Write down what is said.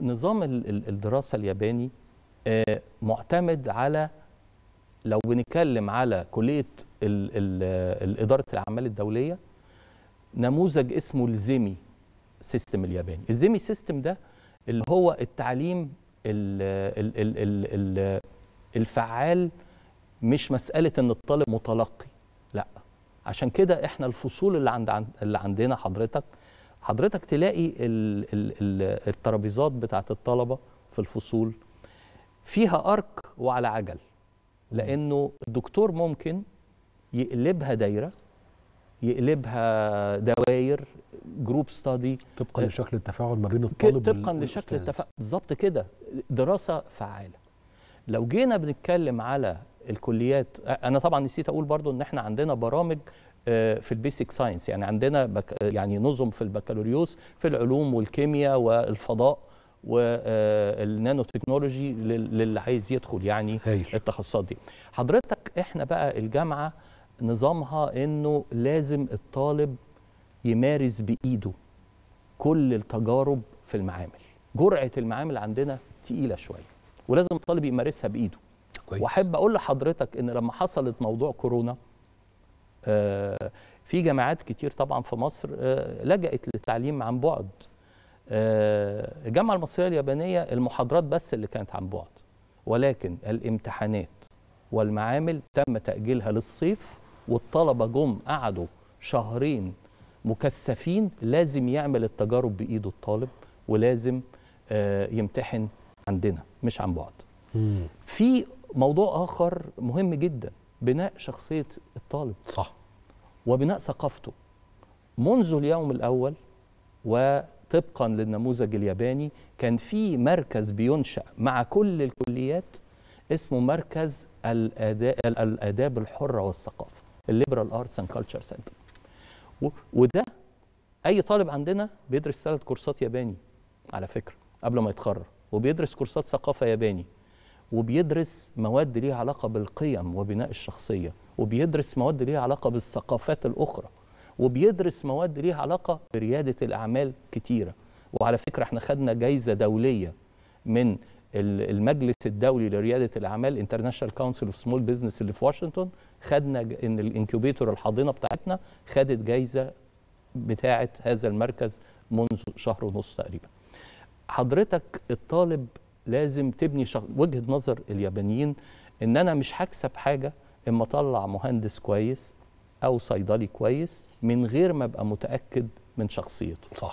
نظام الدراسه الياباني آه، معتمد على لو بنتكلم على كليه آه، اداره الاعمال الدوليه نموذج اسمه الزيمي سيستم الياباني الزيمي سيستم ده اللي هو التعليم الفعال مش مساله ان الطالب متلقي لا عشان كده احنا الفصول اللي عند اللي عندنا حضرتك حضرتك تلاقي الترابيزات بتاعت الطلبه في الفصول فيها ارك وعلى عجل لانه الدكتور ممكن يقلبها دايره يقلبها دواير جروب ستادي طبقا آه، لشكل التفاعل ما بين الطالب طبقا لشكل التفاعل بالظبط كده دراسه فعاله لو جينا بنتكلم على الكليات انا طبعا نسيت اقول برضو ان احنا عندنا برامج آه، في البيسك ساينس يعني عندنا بك يعني نظم في البكالوريوس في العلوم والكيمياء والفضاء والنانو آه، تكنولوجي للي عايز يدخل يعني التخصصات دي حضرتك احنا بقى الجامعه نظامها انه لازم الطالب يمارس بايده كل التجارب في المعامل جرعه المعامل عندنا تقيله شويه ولازم الطالب يمارسها بايده كويس. واحب اقول لحضرتك ان لما حصلت موضوع كورونا آه، في جامعات كتير طبعا في مصر آه، لجأت للتعليم عن بعد آه، الجامعة المصرية اليابانية المحاضرات بس اللي كانت عن بعد ولكن الامتحانات والمعامل تم تأجيلها للصيف والطلبة جم قعدوا شهرين مكثفين لازم يعمل التجارب بإيده الطالب ولازم يمتحن عندنا مش عن بعد في موضوع آخر مهم جداً بناء شخصية الطالب صح وبناء ثقافته منذ اليوم الأول وطبقا للنموذج الياباني كان في مركز بينشأ مع كل الكليات اسمه مركز الآداب الحرة والثقافة الليبرال ارتس اند كلتشر سنتر وده اي طالب عندنا بيدرس ثلاث كورسات ياباني على فكره قبل ما يتخرج وبيدرس كورسات ثقافه ياباني وبيدرس مواد ليها علاقة بالقيم وبناء الشخصية وبيدرس مواد ليها علاقة بالثقافات الأخرى وبيدرس مواد ليها علاقة بريادة الأعمال كتيرة وعلى فكرة احنا خدنا جايزة دولية من المجلس الدولي لرياده الاعمال International Council اوف سمول Business اللي في واشنطن خدنا ان الانكوبيتور الحاضنه بتاعتنا خدت جايزه بتاعه هذا المركز منذ شهر ونص تقريبا حضرتك الطالب لازم تبني شخ... وجهه نظر اليابانيين ان انا مش هكسب حاجه اما اطلع مهندس كويس او صيدلي كويس من غير ما ابقى متاكد من شخصيته صح